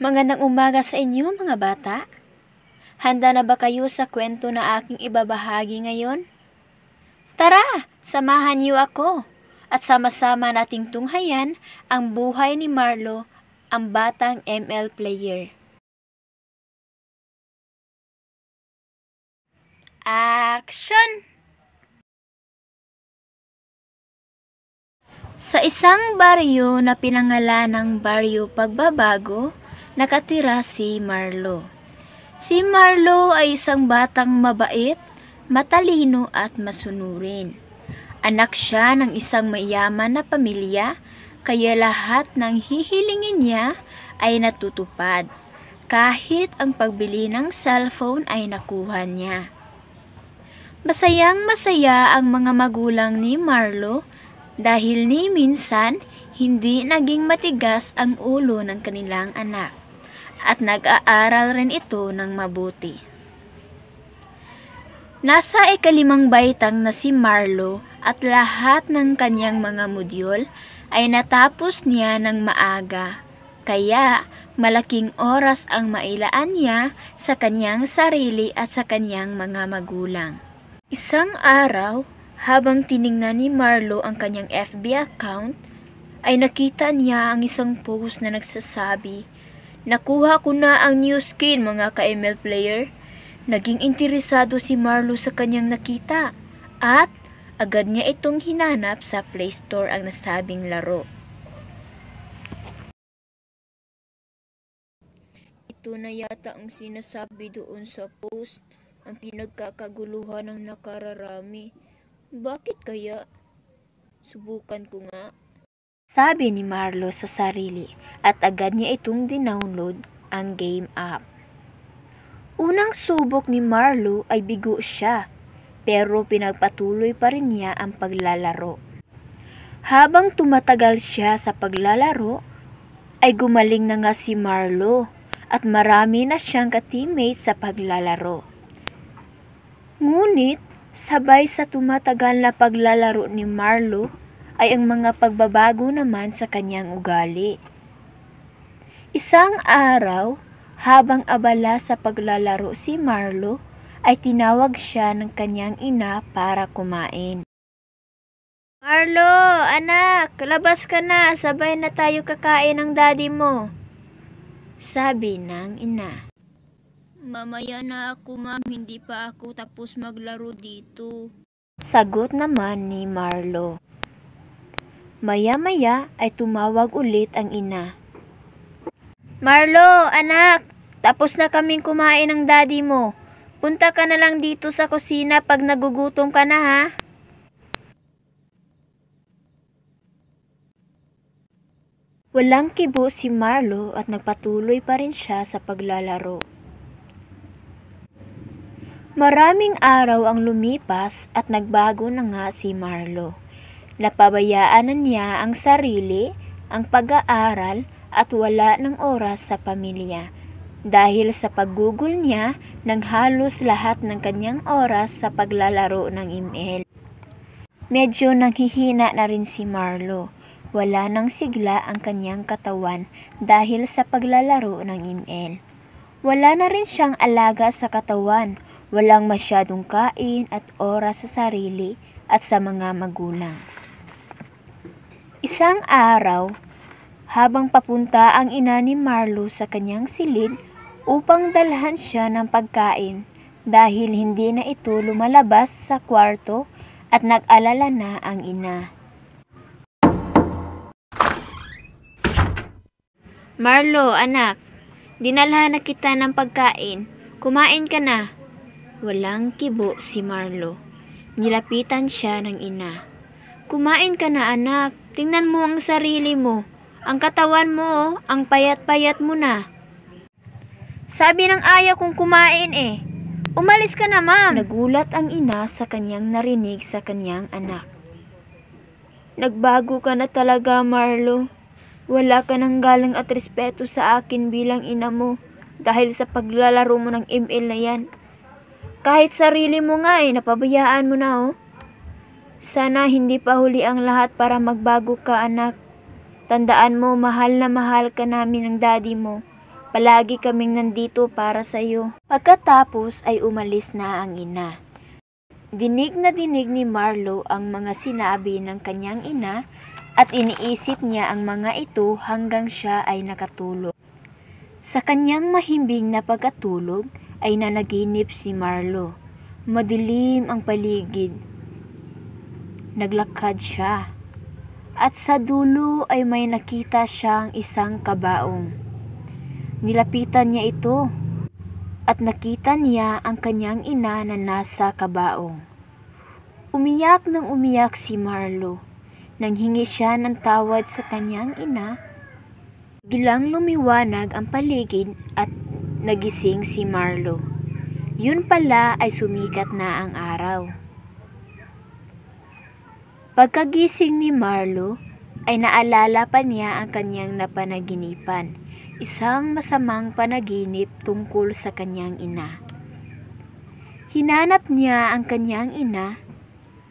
Magandang umaga sa inyo mga bata. Handa na ba kayo sa kwento na aking ibabahagi ngayon? Tara, samahan niyo ako at sama-sama nating tunghayan ang buhay ni Marlo, ang batang ML player. Action! Sa isang baryo na pinangalan ng Baryo Pagbabago, nakatira si Marlo. Si Marlo ay isang batang mabait, matalino at masunurin. Anak siya ng isang mayaman na pamilya, kaya lahat ng hihilingin niya ay natutupad. Kahit ang pagbili ng cellphone ay nakuha niya. Masayang masaya ang mga magulang ni Marlo dahil ni minsan hindi naging matigas ang ulo ng kanilang anak at nag-aaral rin ito ng mabuti. Nasa ikalimang baitang na si Marlo at lahat ng kanyang mga modyol ay natapos niya ng maaga. Kaya malaking oras ang mailaan niya sa kanyang sarili at sa kanyang mga magulang. Isang araw, habang tiningnan ni Marlo ang kanyang FB account, ay nakita niya ang isang post na nagsasabi Nakuha ko na ang new skin mga ka-ML player. Naging interesado si Marlo sa kanyang nakita at agad niya itong hinanap sa Play Store ang nasabing laro. Ito na yata ang sinasabi doon sa post ang pinagkakaguluhan ng nakararami. Bakit kaya? Subukan ko nga. Sabi ni Marlo sa sarili at agad niya itong dinownload ang game app. Unang subok ni Marlo ay bigo siya pero pinagpatuloy pa rin niya ang paglalaro. Habang tumatagal siya sa paglalaro ay gumaling na nga si Marlo at marami na siyang ka-teammate sa paglalaro. Ngunit sabay sa tumatagal na paglalaro ni Marlo ay ang mga pagbabago naman sa kanyang ugali. Isang araw, habang abala sa paglalaro si Marlo, ay tinawag siya ng kanyang ina para kumain. Marlo, anak, labas ka na, sabay na tayo kakain ng daddy mo. Sabi ng ina. Mamaya na ako ma'am, hindi pa ako tapos maglaro dito. Sagot naman ni Marlo. Maya-maya ay tumawag ulit ang ina. Marlo, anak! Tapos na kaming kumain ng daddy mo. Punta ka na lang dito sa kusina pag nagugutom ka na ha. Walang kibo si Marlo at nagpatuloy pa rin siya sa paglalaro. Maraming araw ang lumipas at nagbago na nga si Marlo. Napabayaan na niya ang sarili, ang pag-aaral at wala ng oras sa pamilya. Dahil sa paggugol niya ng halos lahat ng kanyang oras sa paglalaro ng ML. Medyo nanghihina na rin si Marlo. Wala nang sigla ang kanyang katawan dahil sa paglalaro ng ML. Wala na rin siyang alaga sa katawan, walang masyadong kain at oras sa sarili at sa mga magulang. Isang araw, habang papunta ang ina ni Marlo sa kanyang silid upang dalhan siya ng pagkain dahil hindi na ito lumalabas sa kwarto at nag-alala na ang ina. Marlo, anak, dinalhan na kita ng pagkain. Kumain ka na. Walang kibo si Marlo. Nilapitan siya ng ina. Kumain ka na anak, Tingnan mo ang sarili mo. Ang katawan mo, oh, ang payat-payat mo na. Sabi ng ayaw kong kumain eh. Umalis ka na, ma'am. Nagulat ang ina sa kanyang narinig sa kanyang anak. Nagbago ka na talaga, Marlo. Wala ka ng galang at respeto sa akin bilang ina mo dahil sa paglalaro mo ng ML na yan. Kahit sarili mo nga eh, napabayaan mo na oh. Sana hindi pa huli ang lahat para magbago ka anak. Tandaan mo, mahal na mahal ka namin ng daddy mo. Palagi kaming nandito para sa iyo. Pagkatapos ay umalis na ang ina. Dinig na dinig ni Marlo ang mga sinabi ng kanyang ina at iniisip niya ang mga ito hanggang siya ay nakatulog. Sa kanyang mahimbing na pagkatulog ay nanaginip si Marlo. Madilim ang paligid Naglakad siya. At sa dulo ay may nakita siyang isang kabaong. Nilapitan niya ito at nakita niya ang kanyang ina na nasa kabaong. Umiyak ng umiyak si Marlo. Nang hingi siya ng tawad sa kanyang ina, gilang lumiwanag ang paligid at nagising si Marlo. Yun pala ay sumikat na ang araw. Pagkagising ni Marlo, ay naalala pa niya ang kanyang napanaginipan, isang masamang panaginip tungkol sa kanyang ina. Hinanap niya ang kanyang ina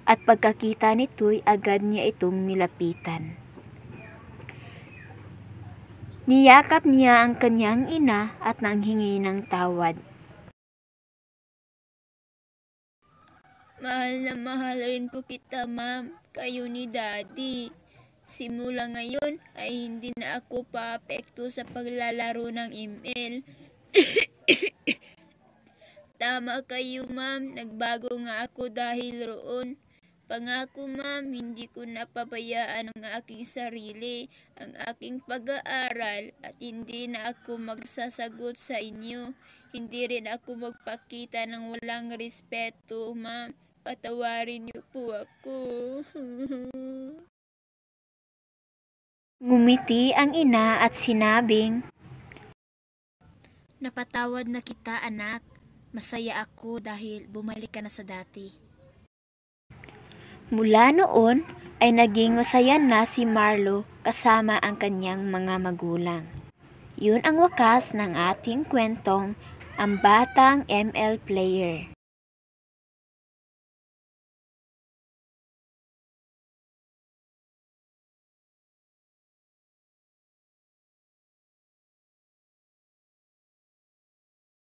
at pagkakita nito'y agad niya itong nilapitan. Niyakap niya ang kanyang ina at nanghingi ng tawad. Mahal na mahal rin po kita, ma'am. Kayo ni daddy. Simula ngayon ay hindi na ako paapekto sa paglalaro ng ML. Tama kayo, ma'am. Nagbago nga ako dahil roon. Pangako ma'am, hindi ko napabayaan ang aking sarili, ang aking pag-aaral at hindi na ako magsasagot sa inyo. Hindi rin ako magpakita ng walang respeto ma'am. Patawarin niyo po ako. Ngumiti ang ina at sinabing, Napatawad na kita anak. Masaya ako dahil bumalik ka na sa dati. Mula noon ay naging masaya na si Marlo kasama ang kanyang mga magulang. Yun ang wakas ng ating kwentong Ang Batang ML Player.